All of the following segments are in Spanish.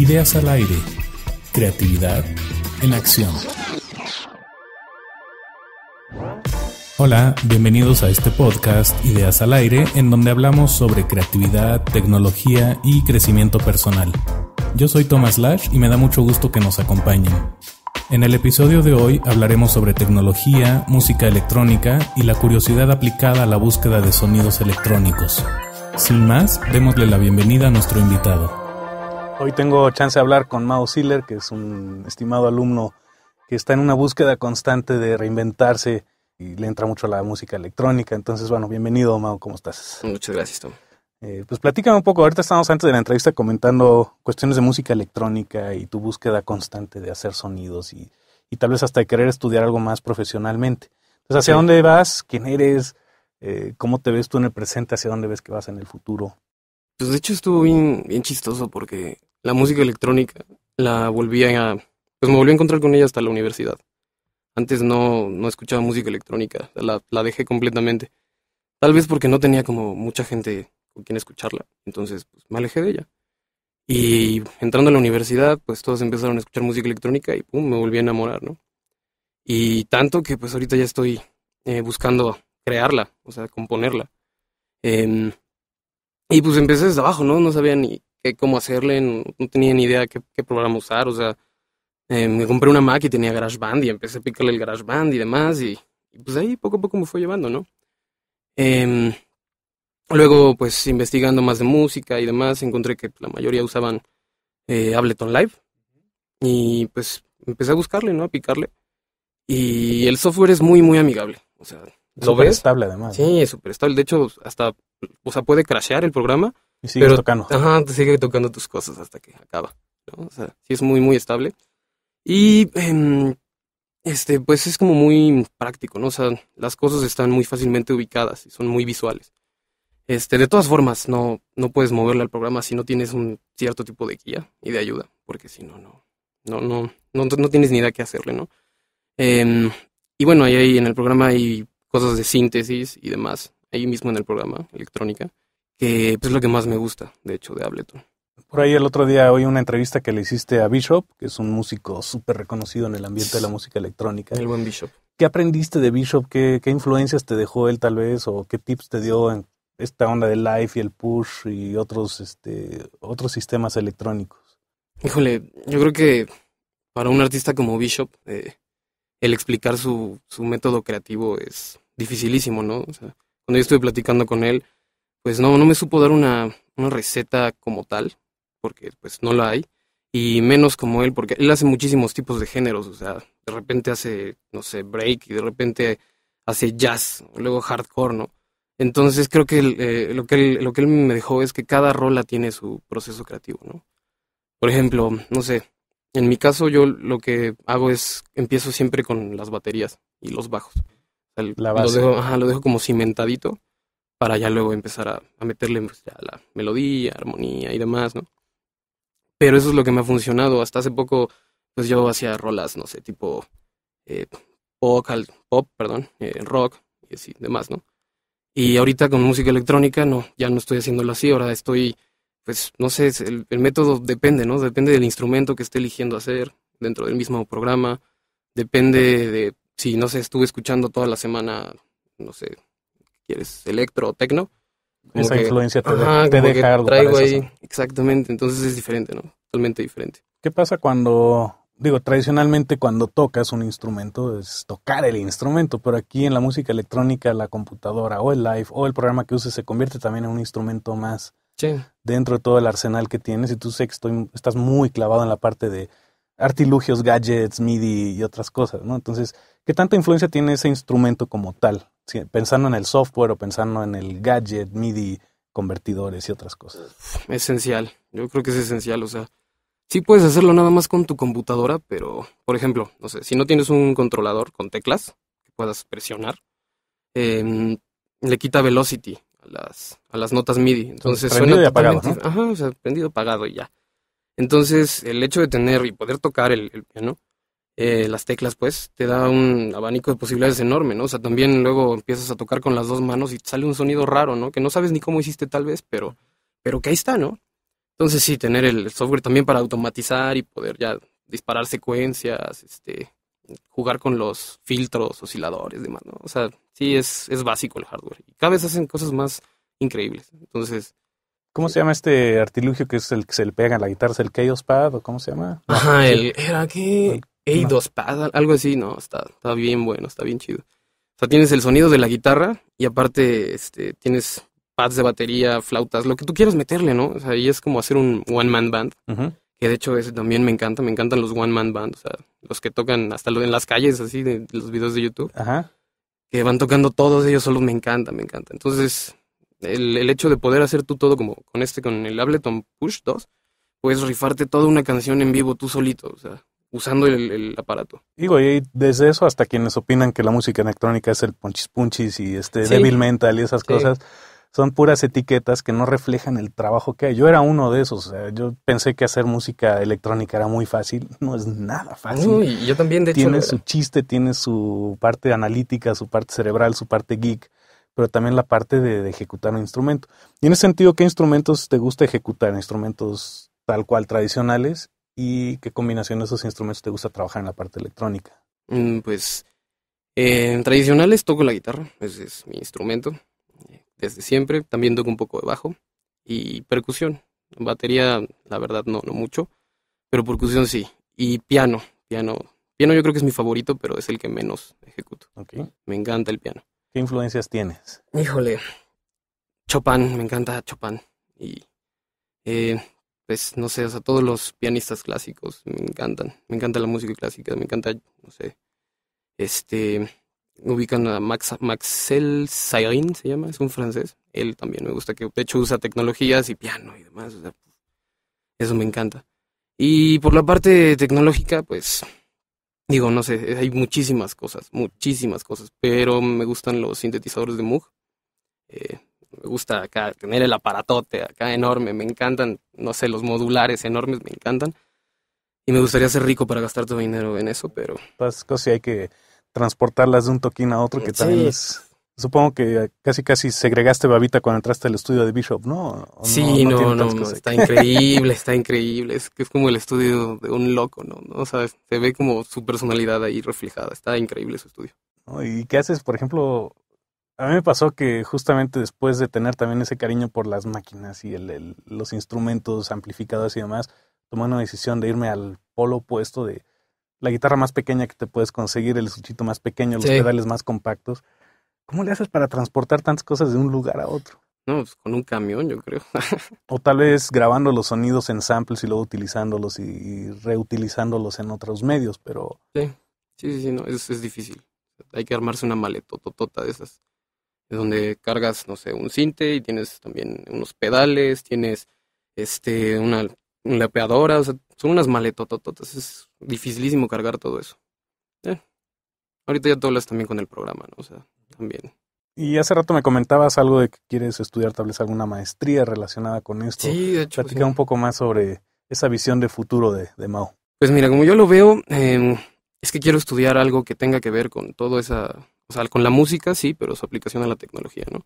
Ideas al aire. Creatividad en acción. Hola, bienvenidos a este podcast Ideas al aire, en donde hablamos sobre creatividad, tecnología y crecimiento personal. Yo soy Thomas Lash y me da mucho gusto que nos acompañen. En el episodio de hoy hablaremos sobre tecnología, música electrónica y la curiosidad aplicada a la búsqueda de sonidos electrónicos. Sin más, démosle la bienvenida a nuestro invitado. Hoy tengo chance de hablar con Mao Siller, que es un estimado alumno que está en una búsqueda constante de reinventarse y le entra mucho la música electrónica. Entonces, bueno, bienvenido, Mao, ¿cómo estás? Muchas gracias, Tom. Eh, pues platícame un poco, ahorita estamos antes de la entrevista comentando cuestiones de música electrónica y tu búsqueda constante de hacer sonidos y, tal vez hasta querer estudiar algo más profesionalmente. Entonces, ¿hacia dónde vas? ¿Quién eres? Eh, ¿Cómo te ves tú en el presente? ¿Hacia dónde ves que vas en el futuro? Pues de hecho estuvo bien, bien chistoso porque la música electrónica la volví a... Pues me volví a encontrar con ella hasta la universidad. Antes no, no escuchaba música electrónica, la, la dejé completamente. Tal vez porque no tenía como mucha gente con quien escucharla, entonces pues, me alejé de ella. Y entrando a la universidad, pues todos empezaron a escuchar música electrónica y pum, me volví a enamorar, ¿no? Y tanto que pues ahorita ya estoy eh, buscando crearla, o sea, componerla. Em, y pues empecé desde abajo, ¿no? No sabía ni cómo hacerle, no, tenía ni idea qué, qué programa usar, o sea, eh, me compré una Mac y tenía GarageBand y empecé a picarle el GarageBand y demás y, pues ahí poco a poco me fue llevando, ¿no? Eh, luego, pues investigando más de música y demás, encontré que la mayoría usaban eh, Ableton Live y pues empecé a buscarle, ¿no? A picarle. Y el software es muy, muy amigable. O sea, ¿lo estable además. Sí, es súper estable. De hecho, hasta, o sea, puede crashear el programa, y sigues tocando. Ajá, te sigue tocando tus cosas hasta que acaba. ¿no? O sea, sí es muy, muy estable. Y em, este, pues es como muy práctico, ¿no? O sea, las cosas están muy fácilmente ubicadas y son muy visuales. Este, de todas formas, no, no puedes moverle al programa si no tienes un cierto tipo de guía y de ayuda, porque si no, no, no, no, no, tienes ni idea qué hacerle, ¿no? Em, y bueno, ahí, ahí en el programa hay cosas de síntesis y demás, ahí mismo en el programa, electrónica que pues, es lo que más me gusta, de hecho, de Ableton. Por ahí el otro día oí una entrevista que le hiciste a Bishop, que es un músico súper reconocido en el ambiente de la música electrónica. El buen Bishop. ¿Qué aprendiste de Bishop? ¿Qué, influencias te dejó él tal vez? ¿O qué tips te dio en esta onda de Life y el push y otros, este, otros sistemas electrónicos? Híjole, yo creo que para un artista como Bishop, eh, el explicar su, su método creativo es dificilísimo, ¿no? O sea, cuando yo estuve platicando con él, pues no, no me supo dar una, receta como tal, porque pues no la hay, y menos como él, porque él hace muchísimos tipos de géneros, o sea, de repente hace, no sé, break, y de repente hace jazz, luego hardcore, ¿no? Entonces creo que, eh, lo, que él, lo que él me dejó es que cada rola tiene su proceso creativo, ¿no? Por ejemplo, no sé, en mi caso yo lo que hago es, empiezo siempre con las baterías y los bajos. La ajá, lo dejo como cimentadito para ya luego empezar a, meterle pues, a la melodía, armonía y demás, ¿no? Pero eso es lo que me ha funcionado. Hasta hace poco, pues yo hacía rolas, no sé, tipo eh, pop, pop, perdón, eh, rock y así, demás, ¿no? Y ahorita con música electrónica, no, ya no estoy haciéndolo así, ahora estoy, pues, no sé, el, el método depende, ¿no? Depende del instrumento que esté eligiendo hacer dentro del mismo programa, depende de si, no sé, estuve escuchando toda la semana, no sé, quieres electro o tecno. Esa influencia te, te deja algo. ahí, exactamente, entonces es diferente, ¿no? Totalmente diferente. ¿Qué pasa cuando, digo, tradicionalmente cuando tocas un instrumento es tocar el instrumento, pero aquí en la música electrónica la computadora o el live o el programa que uses se convierte también en un instrumento más dentro de todo el arsenal que tienes y tú sé que estás muy clavado en la parte de artilugios, gadgets, MIDI y otras cosas, ¿no? Entonces, ¿qué tanta influencia tiene ese instrumento como tal? pensando en el software o pensando en el gadget, MIDI, convertidores y otras cosas. Esencial, yo creo que es esencial, o sea, sí puedes hacerlo nada más con tu computadora, pero, por ejemplo, no sé, si no tienes un controlador con teclas que puedas presionar, em, le quita velocity a las, a las notas MIDI. Entonces, prendido y apagado, Ajá, o sea, prendido, apagado y ya. Entonces, el hecho de tener y poder tocar el, piano, eh, las teclas, pues, te da un abanico de posibilidades enorme, ¿no? O sea, también luego empiezas a tocar con las dos manos y sale un sonido raro, ¿no? Que no sabes ni cómo hiciste tal vez, pero, pero que ahí está, ¿no? Entonces, sí, tener el software también para automatizar y poder ya disparar secuencias, este, jugar con los filtros, osciladores, demás, ¿no? O sea, sí es, es básico el hardware. Y cada vez hacen cosas más increíbles. Entonces, ¿Cómo se llama este artilugio que es el que se le pega a la guitarra? ¿Es el K2 Pad o cómo se llama? Ajá, el, era que 2 Pad, algo así, no, está, está bien bueno, está bien chido. O sea, tienes el sonido de la guitarra y aparte este, tienes pads de batería, flautas, lo que tú quieras meterle, ¿no? O sea, y es como hacer un one-man band, que de hecho ese también me encanta, me encantan los one-man bands. o sea, los que tocan hasta en las calles, así, de los videos de YouTube. Ajá. Que van tocando todos ellos solo me encanta, me encanta. Entonces, el, hecho de poder hacer tú todo como con este, con el Ableton Push 2, puedes rifarte toda una canción en vivo tú solito, o sea, usando el, aparato. Digo, y desde eso hasta quienes opinan que la música electrónica es el punchis punchis y este débil Mental y esas cosas, son puras etiquetas que no reflejan el trabajo que hay. Yo era uno de esos, yo pensé que hacer música electrónica era muy fácil, no es nada fácil. Uy, yo también, de hecho. Tiene eh, su chiste, tiene su parte analítica, su parte cerebral, su parte geek pero también la parte de, ejecutar un instrumento. Y en ese sentido, ¿qué instrumentos te gusta ejecutar? ¿Instrumentos tal cual tradicionales? ¿Y qué combinación de esos instrumentos te gusta trabajar en la parte electrónica? Mm, pues en eh, tradicionales toco la guitarra, ese es mi instrumento eh, desde siempre. También toco un poco de bajo y percusión. Batería, la verdad, no, no mucho, pero percusión sí. Y piano, piano. Piano yo creo que es mi favorito, pero es el que menos ejecuto. Me encanta el piano. ¿Qué influencias tienes? Híjole, Chopin, me encanta Chopin. Y eh, pues no sé, o sea, todos los pianistas clásicos me encantan. Me encanta la música clásica, me encanta, no sé, este, ubican a Max, Maxel Sairin, se llama, es un francés. Él también me gusta, que de hecho usa tecnologías y piano y demás, o sea, eso me encanta. Y por la parte tecnológica, pues Digo, no sé, eh, hay muchísimas cosas, muchísimas cosas, pero me gustan los sintetizadores de Moog. Eh, me gusta acá tener el aparatote acá enorme, me encantan, no sé, los modulares enormes me encantan. Y me gustaría ser rico para gastar todo dinero en eso, pero... Las pues, cosas hay que transportarlas de un toquín a otro que tal también Supongo que casi casi segregaste babita cuando entraste al estudio de Bishop, ¿no? sí, no, no, está increíble, está increíble. Es que es como el estudio de un loco, ¿no? O sea, se ve como su personalidad ahí reflejada. Está increíble su estudio. ¿Y qué haces, por ejemplo? A mí me pasó que justamente después de tener también ese cariño por las máquinas y el, los instrumentos amplificados y demás, tomé una decisión de irme al polo opuesto de la guitarra más pequeña que te puedes conseguir, el suchito más pequeño, los pedales más compactos. ¿Cómo le haces para transportar tantas cosas de un lugar a otro? No, pues con un camión, yo creo. o tal vez grabando los sonidos en samples y luego utilizándolos y, reutilizándolos en otros medios, pero. Sí, sí, sí, no, es difícil. Hay que armarse una maletototota de esas. De donde cargas, no sé, un cinte y tienes también unos pedales, tienes este una, lapeadora, o sea, son unas maletotototas. Es dificilísimo cargar todo eso. Eh, ahorita ya tú hablas también con el programa, ¿no? O sea, también. Y hace rato me comentabas algo de que quieres estudiar tal vez alguna maestría relacionada con esto. Sí, de hecho. Platica un poco más sobre esa visión de futuro de, Mao. Pues mira, como yo lo veo, em, es que quiero estudiar algo que tenga que ver con todo esa, o sea, con la música, sí, pero su aplicación a la tecnología, ¿no?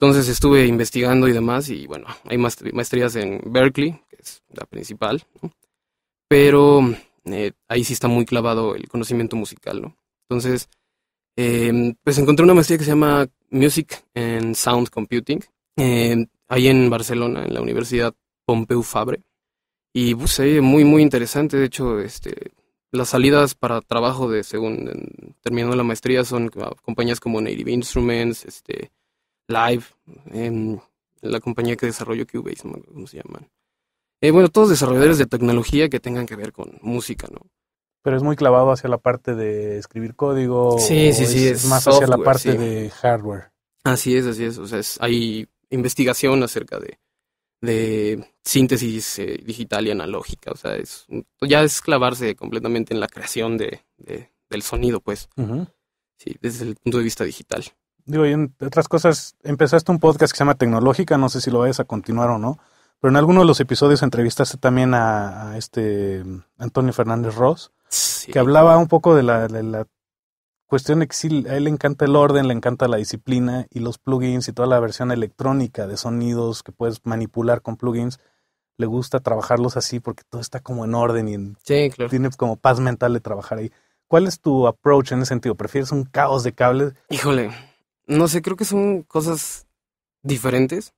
Entonces estuve investigando y demás, y bueno, hay maestrías en Berkeley, que es la principal, ¿no? Pero eh, ahí sí está muy clavado el conocimiento musical, ¿no? Entonces, Em, pues encontré una maestría que se llama Music and Sound Computing, em, ahí en Barcelona, en la Universidad Pompeu Fabre. Y puse eh, muy, muy interesante. De hecho, este, las salidas para trabajo de, según terminando la maestría, son compañías como Native Instruments, este, Live, em, la compañía que desarrolló Cubase, cómo se llaman. Eh, bueno, todos desarrolladores de tecnología que tengan que ver con música, ¿no? pero es muy clavado hacia la parte de escribir código. Sí, sí, Es, más hacia la parte de hardware. Así es, así es. O sea, hay investigación acerca de, de síntesis eh, digital y analógica. O sea, es, ya es clavarse completamente en la creación de, del sonido, pues. Sí, desde el punto de vista digital. Digo, y otras cosas, empezaste un podcast que se llama Tecnológica, no sé si lo vayas a continuar o no, pero en alguno de los episodios entrevistaste también a, a este Antonio Fernández Ross. Que hablaba un poco de la, cuestión de que sí, a él le encanta el orden, le encanta la disciplina y los plugins y toda la versión electrónica de sonidos que puedes manipular con plugins. Le gusta trabajarlos así porque todo está como en orden y tiene como paz mental de trabajar ahí. ¿Cuál es tu approach en ese sentido? ¿Prefieres un caos de cables? Híjole, no sé, creo que son cosas diferentes.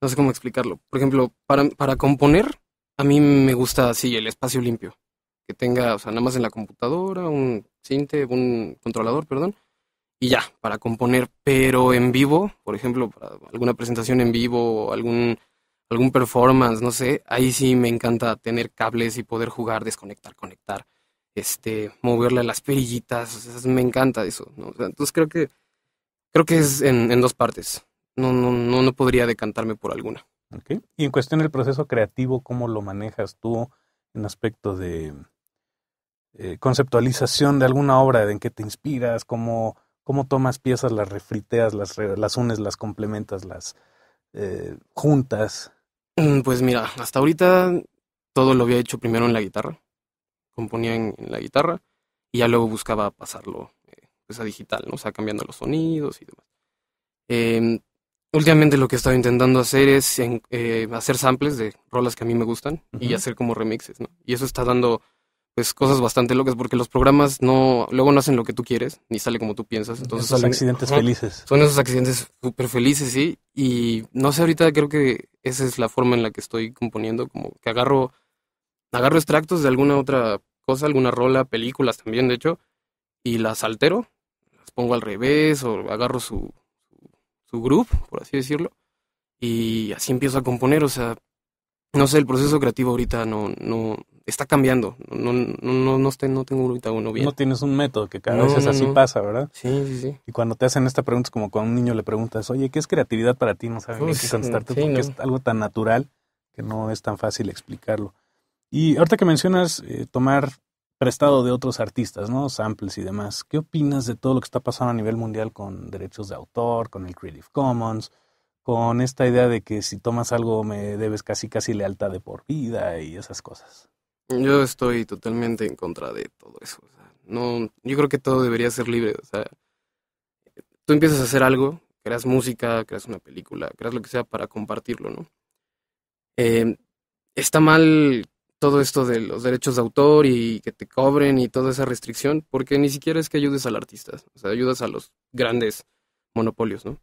No sé cómo explicarlo. Por ejemplo, para, para componer, a mí me gusta así el espacio limpio que tenga, o sea, nada más en la computadora, un cinte, un controlador, perdón, y ya, para componer. Pero en vivo, por ejemplo, para alguna presentación en vivo, algún, algún performance, no sé, ahí sí me encanta tener cables y poder jugar, desconectar, conectar, este, moverle las perillitas, me encanta eso, ¿no? entonces creo que, creo que es en, en dos partes. No, no, no, no podría decantarme por alguna. Okay. Y en cuestión del proceso creativo, ¿cómo lo manejas tú en aspecto de, eh, conceptualización de alguna obra, en que te inspiras, cómo, tomas piezas, las refriteas, las, unes, las complementas, las eh, juntas. Mm, pues mira, hasta ahorita todo lo había hecho primero en la guitarra, componía en, la guitarra y ya luego buscaba pasarlo eh, pues a digital, ¿no? o sea, cambiando los sonidos y demás. Em, últimamente lo que he estado intentando hacer es hacer samples de rolas que a mí me gustan y hacer como remixes, ¿no? Y eso está dando pues cosas bastante locas porque los programas no luego no hacen lo que tú quieres ni sale como tú piensas entonces son accidentes felices son esos accidentes súper felices sí y no sé ahorita creo que esa es la forma en la que estoy componiendo como que agarro agarro extractos de alguna otra cosa alguna rola películas también de hecho y las altero las pongo al revés o agarro su su, su group por así decirlo y así empiezo a componer o sea no sé, el proceso creativo ahorita no, no está cambiando. No, no, no, no, tengo ahorita uno bien. No tienes un método que cada vez así pasa, ¿verdad? Sí, sí, sí. Y cuando te hacen esta pregunta es como cuando un niño le preguntas, oye, ¿qué es creatividad para ti? No saben qué contestarte porque es algo tan natural que no es tan fácil explicarlo. Y ahorita que mencionas eh, tomar prestado de otros artistas, ¿no? Samples y demás. ¿Qué opinas de todo lo que está pasando a nivel mundial con derechos de autor, con el Creative Commons? con esta idea de que si tomas algo me debes casi casi lealtad de por vida y esas cosas. Yo estoy totalmente en contra de todo eso. no, yo creo que todo debería ser libre. O sea, tú empiezas a hacer algo, creas música, creas una película, creas lo que sea para compartirlo, ¿no? Eh, está mal todo esto de los derechos de autor y que te cobren y toda esa restricción, porque ni siquiera es que ayudes al artista, o sea, ayudas a los grandes monopolios, ¿no?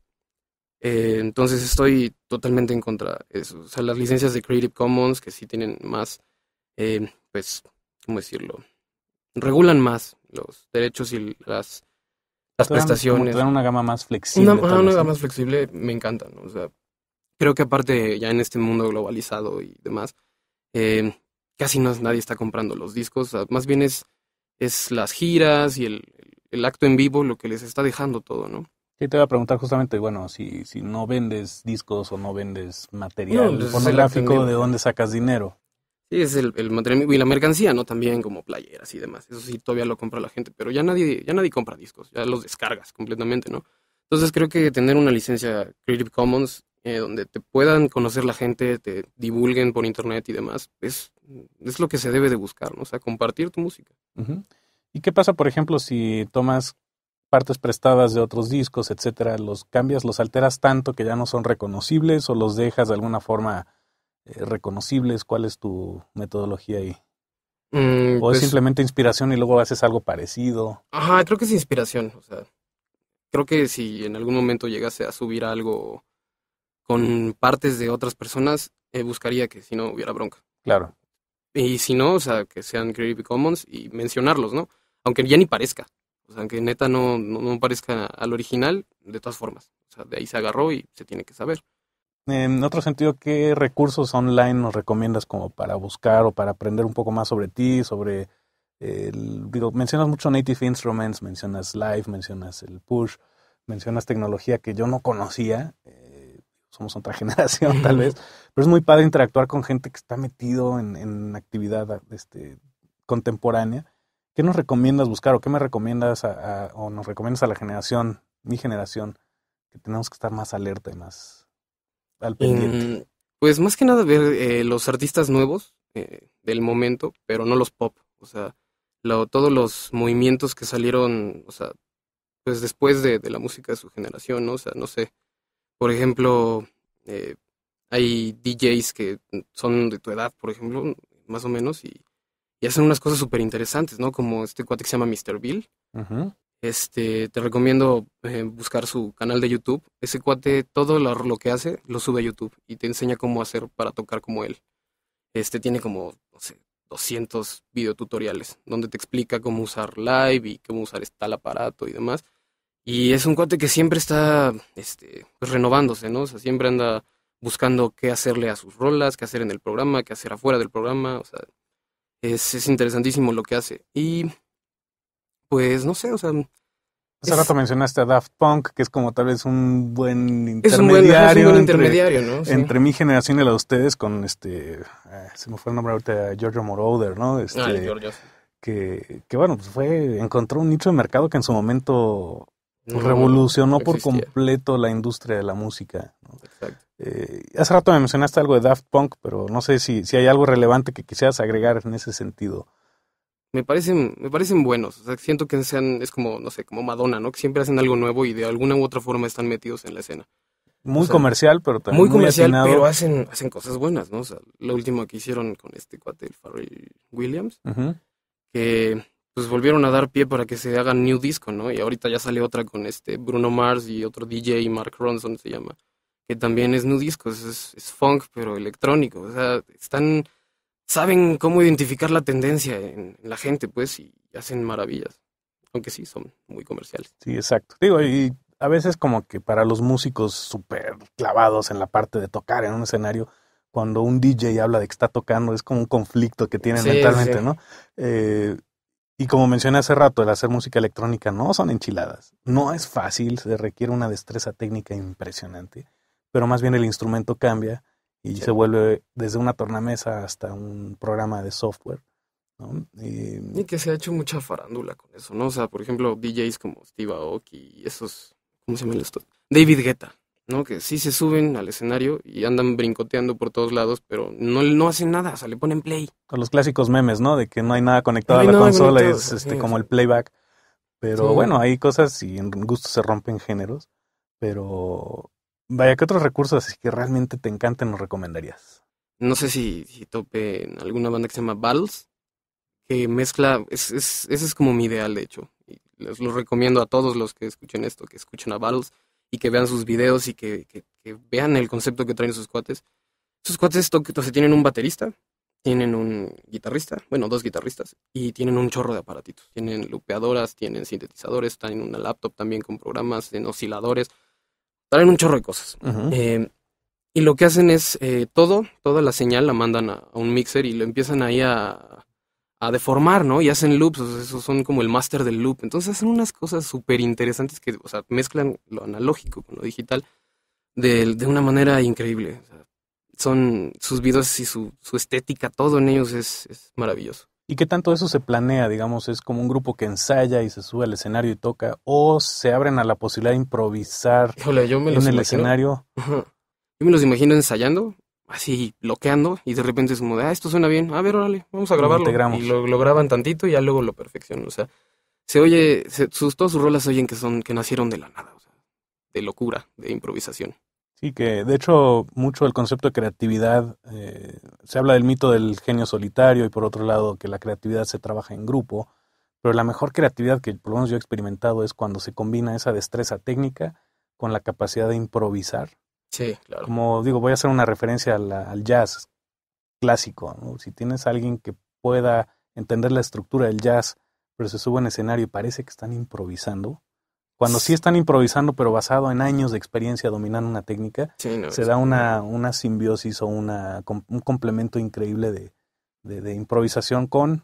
Eh, entonces estoy totalmente en contra de eso. O sea, las licencias de Creative Commons que sí tienen más, eh, pues, ¿cómo decirlo? Regulan más los derechos y las, las prestaciones. dan una gama más flexible. Una, gama más flexible me encanta. ¿no? O sea, creo que aparte ya en este mundo globalizado y demás, eh, casi no, nadie está comprando los discos. más bien es, es las giras y el acto en vivo lo que les está dejando todo, ¿no? Sí, te iba a preguntar justamente, bueno, si, si no vendes discos o no vendes material no, pues, pornográfico, ¿de dónde sacas dinero? Sí, es el, material y la mercancía, ¿no? También como playeras y demás. Eso sí, todavía lo compra la gente, pero ya nadie, ya nadie compra discos, ya los descargas completamente, ¿no? Entonces creo que tener una licencia Creative Commons eh, donde te puedan conocer la gente, te divulguen por internet y demás, es, es lo que se debe de buscar, ¿no? O sea, compartir tu música. ¿Y qué pasa, por ejemplo, si tomas partes prestadas de otros discos, etcétera, los cambias, los alteras tanto que ya no son reconocibles o los dejas de alguna forma eh, reconocibles? ¿Cuál es tu metodología ahí? Mm, o es pues simplemente inspiración y luego haces algo parecido. Ajá, creo que es inspiración. O sea, creo que si en algún momento llegase a subir algo con partes de otras personas, eh, buscaría que si no hubiera bronca. Claro. Y si no, o sea, que sean Creative Commons y mencionarlos, ¿no? Aunque ya ni parezca. O sea, aunque neta no, no, parezca al original, de todas formas. O sea, de ahí se agarró y se tiene que saber. En otro sentido, ¿qué recursos online nos recomiendas como para buscar o para aprender un poco más sobre ti, sobre eh, el, mencionas mucho Native Instruments, mencionas Live, mencionas el Push, mencionas tecnología que yo no conocía, eh, somos otra generación tal vez, pero es muy padre interactuar con gente que está metido en, en actividad este, contemporánea ¿Qué nos recomiendas buscar o qué me recomiendas o nos recomiendas a la generación, mi generación, que tenemos que estar más alerta y más al em, pendiente? pues más que nada ver eh, los artistas nuevos eh, del momento, pero no los pop. O sea, todos los movimientos que salieron, o sea, pues después de, la música de su generación, O sea, no sé. Por ejemplo, eh, hay DJs que son de tu edad, por ejemplo, más o menos, y y hacen unas cosas súper interesantes, ¿no? Como este cuate que se llama Mr. Bill. Este, te recomiendo eh, buscar su canal de YouTube. Ese cuate, todo lo, que hace, lo sube a YouTube y te enseña cómo hacer para tocar como él. Este tiene como, no sé, 200 videotutoriales donde te explica cómo usar live y cómo usar tal aparato y demás. Y es un cuate que siempre está este, pues, renovándose, ¿no? O sea, siempre anda buscando qué hacerle a sus rolas, qué hacer en el programa, qué hacer afuera del programa. O sea, es, interesantísimo lo que hace. Y pues no sé, o sea... Hace rato mencionaste a Daft Punk, que es como tal vez un buen intermediario. Es intermediario, ¿no? Entre mi generación y la de ustedes, con este. Eh, se me fue el nombre ahorita, Giorgio Moroder, ¿no? Ah, este, ah, Que, que bueno, pues fue. Encontró un nicho de mercado que en su momento pues, revolucionó por completo la industria de la música. Exacto. Eh, hace rato me mencionaste algo de Daft Punk, pero no sé si, si hay algo relevante que quisieras agregar en ese sentido. Me parecen, me parecen buenos. O sea, siento que sean, es como, no sé, como Madonna, ¿no? Que siempre hacen algo nuevo y de alguna u otra forma están metidos en la escena. Muy comercial, pero también. Muy comercial, pero hacen, hacen cosas buenas, ¿no? O sea, lo último que hicieron con este cuate, Farrell Williams, que pues volvieron a dar pie para que se hagan new disco, ¿no? Y ahorita ya sale otra con este Bruno Mars y otro DJ, Mark Ronson se llama que también es nudisco, es, es funk, pero electrónico. O sea, están, saben cómo identificar la tendencia en, la gente, pues, y hacen maravillas. Aunque sí, son muy comerciales. Sí, exacto. Digo, y a veces como que para los músicos súper clavados en la parte de tocar en un escenario, cuando un DJ habla de que está tocando, es como un conflicto que tienen mentalmente, ¿no? Eh, y como mencioné hace rato, el hacer música electrónica no son enchiladas. No es fácil, se requiere una destreza técnica impresionante pero más bien el instrumento cambia y se vuelve desde una tornamesa hasta un programa de software. Em, y... que se ha hecho mucha farándula con eso, ¿no? O sea, por ejemplo, DJs como Steve Aoki y esos, ¿cómo se llama esto? David Guetta, ¿no? Que sí se suben al escenario y andan brincoteando por todos lados, pero no, no hacen nada, o sea, le ponen play. Con los clásicos memes, ¿no? De que no hay nada conectado a la consola, y es este, como el playback. Pero bueno, hay cosas y en gusto se rompen géneros, pero Vaya, que otros recursos que realmente te encantan nos recomendarías? No sé si, tope en alguna banda que se llama Battles, que mezcla, es, es, ese es como mi ideal de hecho. Y les lo recomiendo a todos los que escuchen esto, que escuchen a Battles y que vean sus videos y que, vean el concepto que traen sus cuates. Sus cuates to tienen un baterista, tienen un guitarrista, bueno, dos guitarristas, y tienen un chorro de aparatitos. Tienen lupeadoras, tienen sintetizadores, tienen una laptop también con programas tienen osciladores traen un chorro de cosas. Eh, y lo que hacen es eh, todo, toda la señal la mandan a, un mixer y lo empiezan ahí a, deformar, ¿no? Y hacen loops, o esos son como el máster del loop. Entonces hacen unas cosas súper interesantes que, o sea, mezclan lo analógico con lo digital de, una manera increíble. son sus videos y su, estética, todo en ellos es maravilloso y qué tanto eso se planea, digamos, es como un grupo que ensaya y se sube al escenario y toca, o se abren a la posibilidad de improvisar en el escenario. Yo me los imagino ensayando, así bloqueando, y de repente es como ah, esto suena bien, a ver, órale, vamos a grabarlo. Y lo, graban tantito y ya luego lo perfeccionan, o sea, se oye, se, sus, todas sus rolas se oyen que son, que nacieron de la nada, o sea, de locura, de improvisación. Y que, de hecho, mucho el concepto de creatividad, eh, se habla del mito del genio solitario y por otro lado que la creatividad se trabaja en grupo, pero la mejor creatividad que por lo menos yo he experimentado es cuando se combina esa destreza técnica con la capacidad de improvisar. Sí, claro. Como digo, voy a hacer una referencia al jazz clásico. Si tienes a alguien que pueda entender la estructura del jazz, pero se sube en escenario y parece que están improvisando, cuando sí están improvisando, pero basado en años de experiencia dominando una técnica, se da una, simbiosis o una, un complemento increíble de, improvisación con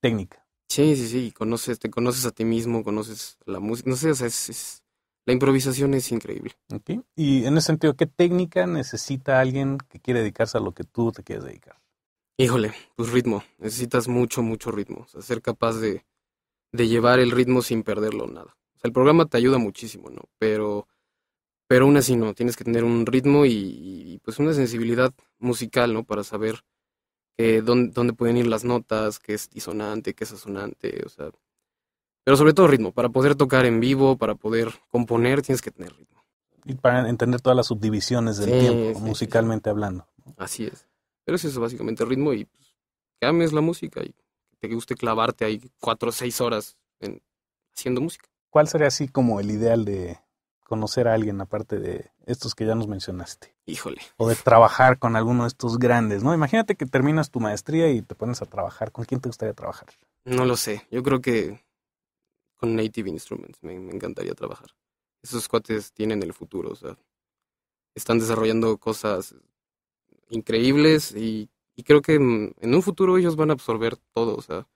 técnica. Sí, sí, sí, conoces, te conoces a ti mismo, conoces la música, no sé, es, la improvisación es increíble. Okay. Y en ese sentido, ¿qué técnica necesita alguien que quiere dedicarse a lo que tú te quieres dedicar? Híjole, pues ritmo, necesitas mucho, mucho ritmo, o sea, ser capaz de, de llevar el ritmo sin perderlo nada el programa te ayuda muchísimo, ¿no? Pero, pero aún así no, tienes que tener un ritmo y, pues una sensibilidad musical, ¿no? Para saber dónde, pueden ir las notas, qué es disonante, qué es asonante, o sea. Pero sobre todo ritmo, para poder tocar en vivo, para poder componer, tienes que tener ritmo. Y para entender todas las subdivisiones del tiempo, musicalmente hablando. Así es. Pero eso es eso, básicamente, ritmo y pues, que ames la música y te guste clavarte ahí cuatro o seis horas haciendo música. ¿Cuál sería así como el ideal de conocer a alguien aparte de estos que ya nos mencionaste? Híjole. O de trabajar con alguno de estos grandes, ¿no? Imagínate que terminas tu maestría y te pones a trabajar. ¿Con quién te gustaría trabajar? No lo sé. Yo creo que con Native Instruments me, encantaría trabajar. Esos cuates tienen el futuro, o sea, están desarrollando cosas increíbles y creo que en un futuro ellos van a absorber todo, o sea,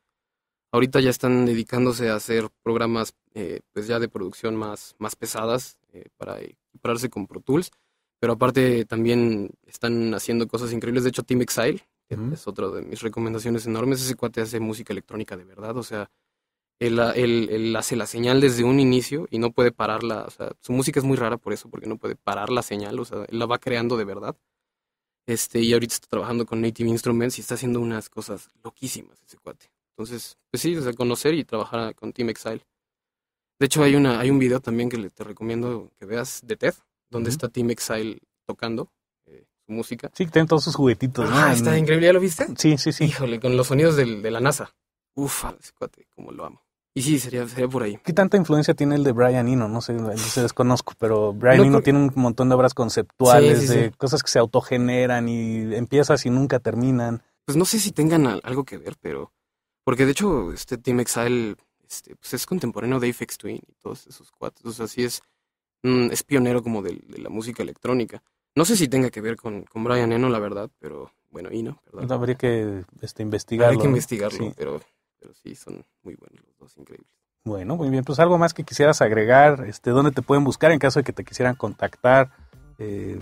Ahorita ya están dedicándose a hacer programas eh, pues ya de producción más, más pesadas eh, para equiparse con Pro Tools, pero aparte también están haciendo cosas increíbles. De hecho, Team Exile, que es otra de mis recomendaciones enormes, ese cuate hace música electrónica de verdad, o sea, él, hace la señal desde un inicio y no puede pararla, o sea, su música es muy rara por eso, porque no puede parar la señal, o sea, él la va creando de verdad. Este, y ahorita está trabajando con Native Instruments y está haciendo unas cosas loquísimas ese cuate. Entonces, pues sí, conocer y trabajar con Team Exile. De hecho, hay, una, hay un video también que te recomiendo que veas de Ted, donde está Team Exile tocando eh, su música. Sí, que tienen todos sus juguetitos. Ah, está increíble, ¿ya lo viste? Sí, sí, sí. Híjole, con los sonidos del, de la NASA. Uf, cuate, como lo amo. Y sí, sería, por ahí. ¿Qué tanta influencia tiene el de Brian Eno? No sé, yo se desconozco, pero Brian Eno tiene un montón de obras conceptuales, de cosas que se autogeneran y empiezas y nunca terminan. Pues no sé si tengan algo que ver, pero porque de hecho, este Team Exile este, pues es contemporáneo de Apex Twin y todos esos cuatro O sea, es, mm, es pionero como de, de, la música electrónica. No sé si tenga que ver con, con Brian Eno, la verdad, pero bueno, y no, Habría que este, investigarlo. Habría que investigarlo, Pero, pero sí, son muy buenos los dos, increíbles. Bueno, muy bien. Pues algo más que quisieras agregar, este, ¿dónde te pueden buscar en caso de que te quisieran contactar? Eh,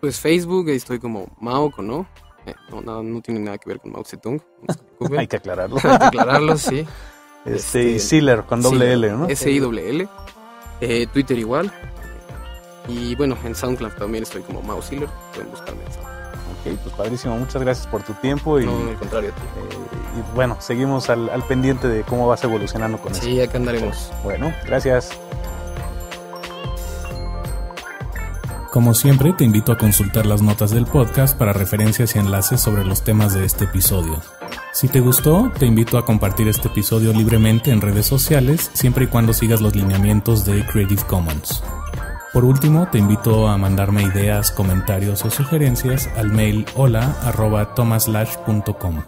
pues Facebook, ahí estoy como Maoko, ¿no? Eh, no, no, no, tiene nada que ver con Mao Zedong. Hay que aclararlo. Hay que aclararlo, sí. Este, Sealer, este, con doble L, ¿no? S-I-L-L. Eh, Twitter igual. Y bueno, en SoundCloud también estoy como Mao Sealer. Pueden buscarme en SoundCloud. Ok, pues padrísimo. Muchas gracias por tu tiempo. Y, no, al contrario. Eh, y bueno, seguimos al, al, pendiente de cómo vas evolucionando con esto. eso. Sí, acá andaremos. Bueno, gracias. Como siempre, te invito a consultar las notas del podcast para referencias y enlaces sobre los temas de este episodio. Si te gustó, te invito a compartir este episodio libremente en redes sociales, siempre y cuando sigas los lineamientos de Creative Commons. Por último, te invito a mandarme ideas, comentarios o sugerencias al mail hola.tomaslash.com.